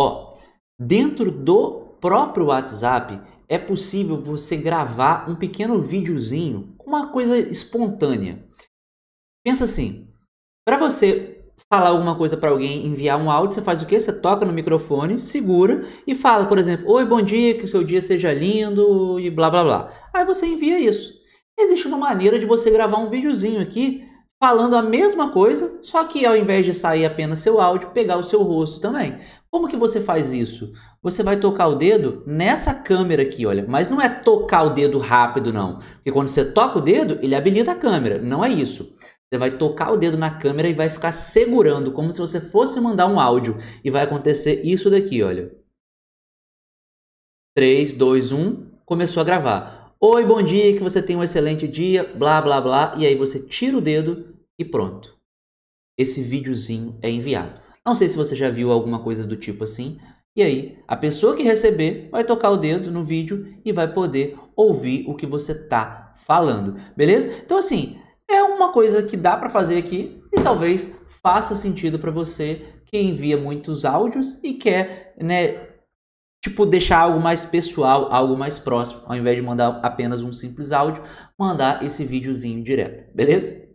Ó, dentro do próprio WhatsApp é possível você gravar um pequeno videozinho com uma coisa espontânea. Pensa assim, para você falar alguma coisa para alguém, enviar um áudio, você faz o quê? Você toca no microfone, segura e fala, por exemplo, oi, bom dia, que o seu dia seja lindo e blá blá blá. Aí você envia isso. Existe uma maneira de você gravar um videozinho aqui falando a mesma coisa, só que ao invés de sair apenas seu áudio, pegar o seu rosto também. Como que você faz isso? Você vai tocar o dedo nessa câmera aqui, olha, mas não é tocar o dedo rápido não, porque quando você toca o dedo, ele habilita a câmera, não é isso. Você vai tocar o dedo na câmera e vai ficar segurando, como se você fosse mandar um áudio. E vai acontecer isso daqui, olha. 3, 2, 1, começou a gravar. Oi, bom dia, que você tenha um excelente dia, blá blá blá, e aí você tira o dedo e pronto. Esse videozinho é enviado. Não sei se você já viu alguma coisa do tipo assim. E aí, a pessoa que receber vai tocar o dedo no vídeo e vai poder ouvir o que você tá falando, beleza? Então assim, é uma coisa que dá para fazer aqui e talvez faça sentido para você que envia muitos áudios e quer, né, Tipo, deixar algo mais pessoal, algo mais próximo, ao invés de mandar apenas um simples áudio, mandar esse videozinho direto, beleza?